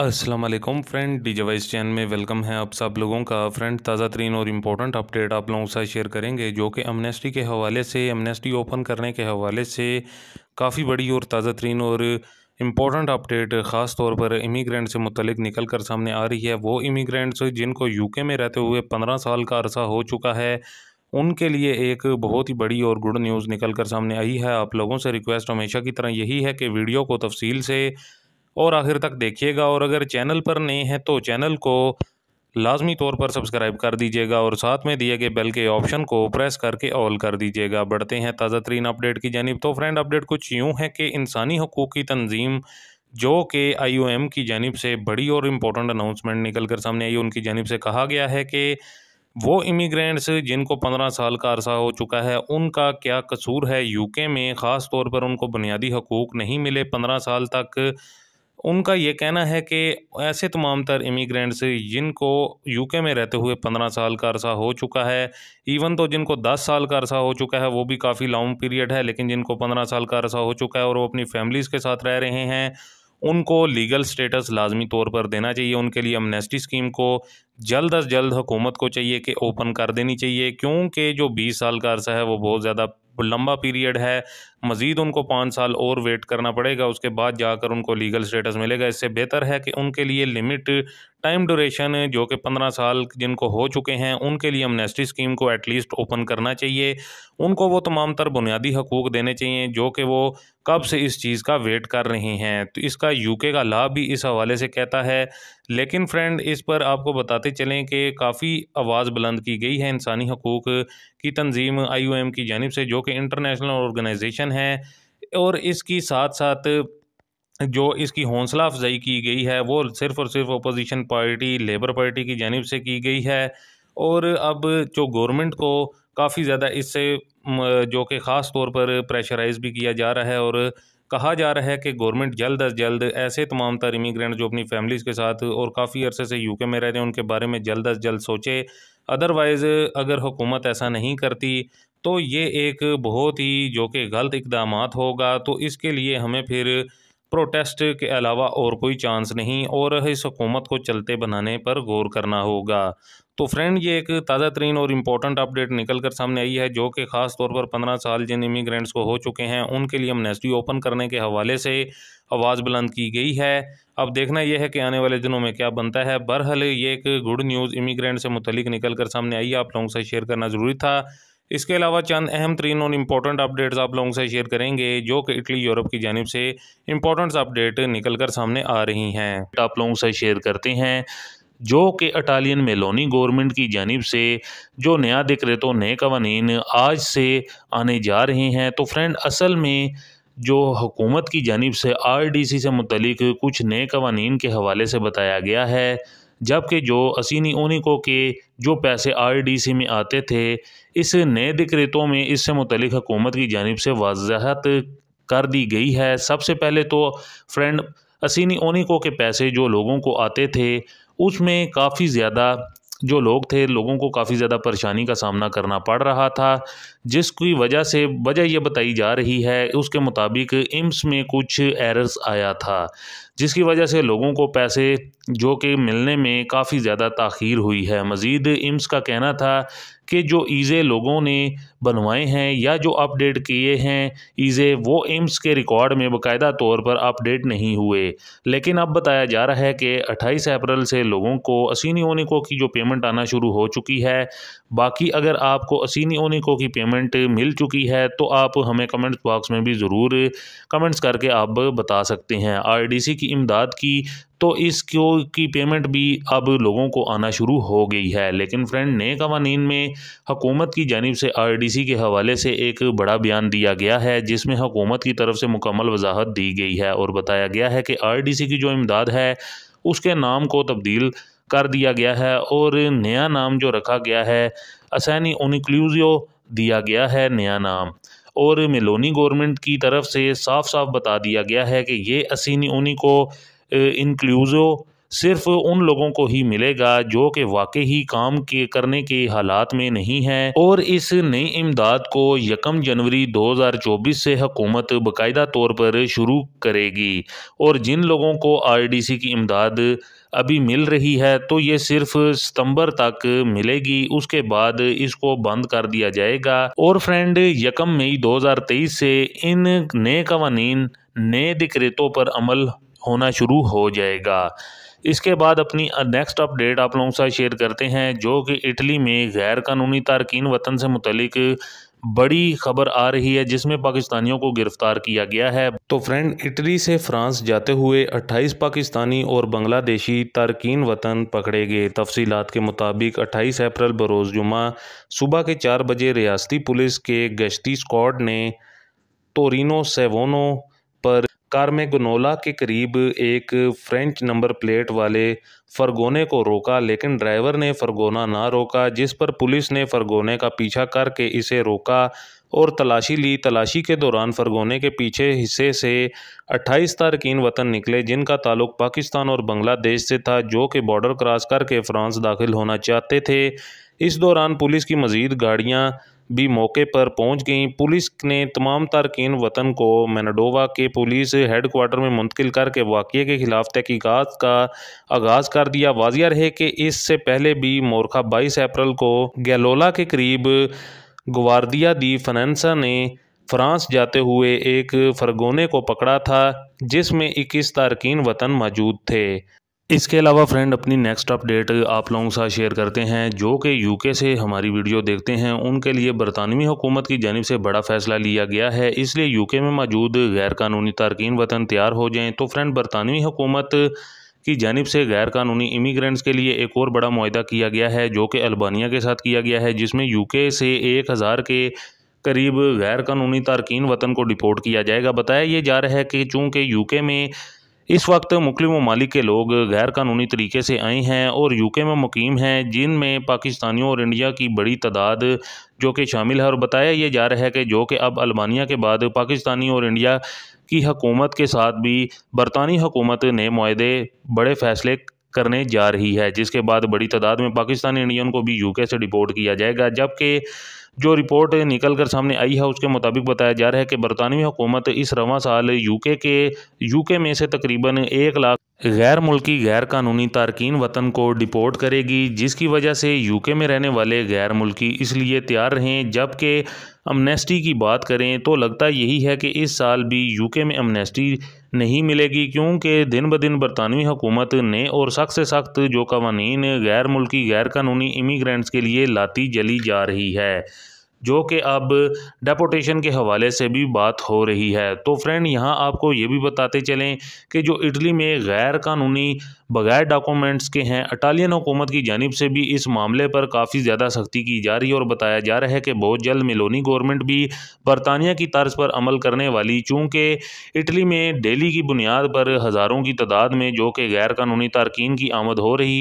अस्सलाम वालेकुम friend D J वाइस चैन में वेलकम है आप सब लोगों का फ्रेंड ताज़ा तरीन और इम्पोर्टेंट अपडेट आप लोगों के साथ शेयर करेंगे जो कि एमनेस्टी के हवाले से एमनेस्टी ओपन करने के हवाले से काफ़ी बड़ी और ताज़ा तरीन और इम्पोर्टेंट अपडेट ख़ास तौर पर इमीग्रेंट से मुतलिक निकल कर सामने आ रही है वो इमीग्रेंट्स जिनको यूके में रहते हुए पंद्रह साल का अरसा हो चुका है उनके लिए एक बहुत ही बड़ी और गुड न्यूज़ निकल कर सामने आई है आप लोगों से रिक्वेस्ट हमेशा की तरह यही है कि वीडियो को तफसील से और आखिर तक देखिएगा और अगर चैनल पर नए हैं तो चैनल को लाजमी तौर पर सब्सक्राइब कर दीजिएगा और साथ में दिए गए बेल के ऑप्शन को प्रेस करके ऑल कर दीजिएगा बढ़ते हैं ताज़ा तरीन अपडेट की जानब तो फ्रेंड अपडेट कुछ यूँ है कि इंसानी हकूक़ की तंजीम जो कि आई ओ एम की जानब से बड़ी और इम्पोर्टेंट अनाउंसमेंट निकल कर सामने आई उनकी जानब से कहा गया है कि वो इमिग्रेंट्स जिनको पंद्रह साल का अरसा हो चुका है उनका क्या कसूर है यूके में ख़ास तौर पर उनको बुनियादी हकूक़ नहीं मिले पंद्रह साल तक उनका ये कहना है कि ऐसे तमाम तर इमीग्रेंट्स जिनको यूके में रहते हुए पंद्रह साल का अरसा हो चुका है इवन तो जिनको दस साल का अरसा हो चुका है वो भी काफ़ी लॉन्ग पीरियड है लेकिन जिनको पंद्रह साल का अरसा हो चुका है और वो अपनी फैमिलीज़ के साथ रह रहे हैं उनको लीगल स्टेटस लाजमी तौर पर देना चाहिए उनके लिए अमनेस्टी स्कीम को जल्द अज जल्द हुकूमत को चाहिए कि ओपन कर देनी चाहिए क्योंकि जो बीस साल का अरसा है वो बहुत ज़्यादा लंबा पीरियड है मज़ीद उनको पाँच साल और वेट करना पड़ेगा उसके बाद जाकर उनको लीगल स्टेटस मिलेगा इससे बेहतर है कि उनके लिए लिमिट टाइम ड्यूरेशन जो कि पंद्रह साल जिनको हो चुके हैं उनके लिए अमनेस्टी स्कीम को एटलीस्ट ओपन करना चाहिए उनको वो तमाम तर बुनियादी हकूक़ देने चाहिए जो कि वो कब से इस चीज़ का वेट कर रहे हैं तो इसका यूके का लाभ भी इस हवाले से कहता है लेकिन फ्रेंड इस पर आपको बताते चलें कि काफ़ी आवाज़ बुलंद की गई है इंसानी हकूक़ की तंजीम आई एम की जानब से जो कि इंटरनेशनल ऑर्गेनाइजेशन है और इसकी साथ साथ जो इसकी हौसला अफजाई की गई है वो सिर्फ और सिर्फ अपोजिशन पार्टी लेबर पार्टी की जानब से की गई है और अब जो गवर्नमेंट को काफ़ी ज़्यादा इससे जो कि ख़ास तौर पर प्रेशराइज भी किया जा रहा है और कहा जा रहा है कि गवर्नमेंट जल्द अज जल्द ऐसे तमाम तर इमीग्रेंट जो अपनी फैमिलीज़ के साथ और काफ़ी अरसे से यूके में रह रहे हैं उनके बारे में जल्द अज जल्द सोचे अदरवाइज़ अगर हुकूमत ऐसा नहीं करती तो ये एक बहुत ही जो कि गलत इकदाम होगा तो इसके लिए हमें फिर प्रोटेस्ट के अलावा और कोई चांस नहीं और इस हुकूमत को चलते बनाने पर गौर करना होगा तो फ्रेंड ये एक ताज़ा तरीन और इम्पॉर्टेंट अपडेट निकल कर सामने आई है जो कि ख़ास तौर पर पंद्रह साल जिन इमिग्रेंट्स को हो चुके हैं उनके लिए अमनेस्टी ओपन करने के हवाले से आवाज़ बुलंद की गई है अब देखना यह है कि आने वाले दिनों में क्या बनता है बहरहाल ये एक गुड न्यूज़ इमिग्रेंट से मुतलिक निकल कर सामने आई है आप लोगों से शेयर करना ज़रूरी था इसके अलावा चंद अहम तरीन और इम्पोर्टेंट अपडेट्स आप लोगों से शेयर करेंगे जो कि इटली यूरोप की जानब से इम्पोर्टेंट्स अपडेट निकल कर सामने आ रही हैं आप लोगों से शेयर करते हैं जो कि अटालियन मेलोनी गवर्नमेंट की जानब से जो नया तो नए कवानीन आज से आने जा रहे हैं तो फ्रेंड असल में जो हुकूमत की जानब से आर डी सी से मुतलिक कुछ नए कवानीन के हवाले से बताया गया है जबकि जो असिनी ओनिको के जो पैसे आर डी सी में आते थे इस नए दिक्रेतों में इससे मुतलिक हुकूमत की जानब से वजाहत कर दी गई है सबसे पहले तो फ्रेंड असीनी ओनिको के पैसे जो लोगों को आते थे उसमें काफ़ी ज़्यादा जो लोग थे लोगों को काफ़ी ज़्यादा परेशानी का सामना करना पड़ रहा था जिसकी वजह से वजह यह बताई जा रही है उसके मुताबिक एम्स में कुछ एरर्स आया था जिसकी वजह से लोगों को पैसे जो कि मिलने में काफ़ी ज़्यादा तखीर हुई है मज़ीद एम्स का कहना था कि जो ईज़े लोगों ने बनवाए हैं या जो अपडेट किए हैं ईज़े वो एम्स के रिकॉर्ड में बाकायदा तौर पर अपडेट नहीं हुए लेकिन अब बताया जा रहा है कि 28 अप्रैल से लोगों को असीनी ओनिको की जो पेमेंट आना शुरू हो चुकी है बाकी अगर आपको असीनी ओनिको की पेमेंट पेमेंट मिल चुकी है तो आप हमें कमेंट्स बॉक्स में भी ज़रूर कमेंट्स करके आप बता सकते हैं आरडीसी की इमदाद की तो इसको की पेमेंट भी अब लोगों को आना शुरू हो गई है लेकिन फ्रेंड नए कवानी में हकूमत की जानब से आर डी सी के हवाले से एक बड़ा बयान दिया गया है जिसमें हकूमत की तरफ से मुकम्मल वजाहत दी गई है और बताया गया है कि आर डी सी की जो इमदाद है उसके नाम को तब्दील कर दिया गया है और नया नाम जो रखा गया है असैनी ओनिक्लूजियो दिया गया है नया नाम और मेलोनी गवर्नमेंट की तरफ से साफ साफ बता दिया गया है कि ये असीनी उन्हीं को इनक्लूज़ो सिर्फ उन लोगों को ही मिलेगा जो कि वाकई ही काम के करने के हालात में नहीं है और इस नई इमदाद को यकम जनवरी 2024 से हकूमत बाकायदा तौर पर शुरू करेगी और जिन लोगों को आरडीसी की इमदाद अभी मिल रही है तो ये सिर्फ सितंबर तक मिलेगी उसके बाद इसको बंद कर दिया जाएगा और फ्रेंड यकम मई 2023 से इन नए कवानीन नए दिक्रेतों पर अमल होना शुरू हो जाएगा इसके बाद अपनी नेक्स्ट अपडेट आप लोगों के साथ शेयर करते हैं जो कि इटली में गैर कानूनी तारकिन वतन से मुतलिक बड़ी खबर आ रही है जिसमें पाकिस्तानियों को गिरफ्तार किया गया है तो फ्रेंड इटली से फ्रांस जाते हुए 28 पाकिस्तानी और बांग्लादेशी तारकिन वतन पकड़े गए तफसीलात के मुताबिक 28 अप्रैल बरोज़ जुमा सुबह के चार बजे रियासती पुलिस के गश्ती स्क्वाड ने तोरिनो सेवोनो पर गनोला के करीब एक फ्रेंच नंबर प्लेट वाले फरगोने को रोका लेकिन ड्राइवर ने फरगोना ना रोका जिस पर पुलिस ने फरगोने का पीछा करके इसे रोका और तलाशी ली तलाशी के दौरान फरगोने के पीछे हिस्से से 28 तारकिन वतन निकले जिनका ताल्लुक पाकिस्तान और बांग्लादेश से था जो कि बॉर्डर क्रॉस करके फ्रांस दाखिल होना चाहते थे इस दौरान पुलिस की मजीद गाड़ियाँ भी मौके पर पहुंच गई पुलिस ने तमाम तारकिन वतन को मैनाडोवा के पुलिस हेडकोार्टर में मुंतकिल करके वाक़े के खिलाफ तहकीकत का आगाज़ कर दिया वाजिया रहे कि इससे पहले भी मोरखा बाईस अप्रैल को गैलोला के करीब गवारदिया दी फनसा ने फ्रांस जाते हुए एक फरगोने को पकड़ा था जिसमें इक्कीस तारकिन वतन मौजूद थे इसके अलावा फ्रेंड अपनी नेक्स्ट अपडेट आप लोगों के साथ शेयर करते हैं जो कि यूके से हमारी वीडियो देखते हैं उनके लिए बरतानवी हुकूमत की जानब से बड़ा फैसला लिया गया है इसलिए यूके में मौजूद गैरकानूनी तारकिन वतन तैयार हो जाएं तो फ्रेंड बरतानवी हुकूमत की जानब से गैरकानूनी इमिग्रेंट्स के लिए एक और बड़ा माहा किया गया है जो कि अल्बानिया के साथ किया गया है जिसमें यू से एक हज़ार के करीब गैरकानूनी तारकिन वतन को डिपोर्ट किया जाएगा बताया ये जा रहा है कि चूँकि यू में इस वक्त मुकलिम ममालिक के लोग गैर कानूनी तरीके से आए हैं और यूके में मुकीम हैं जिनमें पाकिस्तानियों और इंडिया की बड़ी तादाद जो कि शामिल है और बताया ये जा रहा है कि जो कि अब अल्बानिया के बाद पाकिस्तानी और इंडिया की हकूमत के साथ भी बरतानी हुकूमत ने माहे बड़े फैसले करने जा रही है जिसके बाद बड़ी तादाद में पाकिस्तानी इंडियन को भी यूके से डिपोर्ट किया जाएगा जबकि जो रिपोर्ट निकल कर सामने आई है उसके मुताबिक बताया जा रहा है कि बरतानवी हुकूमत इस रवा साल यूके के यूके में से तकरीबन एक लाख गैर मुल्की गैर कानूनी तारकिन वतन को डिपोर्ट करेगी जिसकी वजह से यूके में रहने वाले गैर मुल्की इसलिए तैयार रहें जबकि अमनेस्टी की बात करें तो लगता यही है कि इस साल भी यूके में अमनेस्टी नहीं मिलेगी क्योंकि दिन ब दिन बरतानवी हुकूमत ने और सख्त से सख्त जो कवानीन गैर मुल्की गैर कानूनी इमिग्रेंट्स के लिए लाती जली जा रही है जो कि अब डेपोटेशन के हवाले से भी बात हो रही है तो फ्रेंड यहाँ आपको ये भी बताते चलें कि जो इटली में गैर कानूनी बगैर डॉक्यूमेंट्स के हैं अटालियन हुकूमत की जानब से भी इस मामले पर काफ़ी ज़्यादा सख्ती की जा रही है और बताया जा रहा है कि बहुत जल्द मिलोनी गवर्नमेंट भी बरतानिया की तर्ज पर अमल करने वाली चूँकि इटली में डेली की बुनियाद पर हज़ारों की तादाद में जो कि गैर कानूनी तारकिन की आमद हो रही है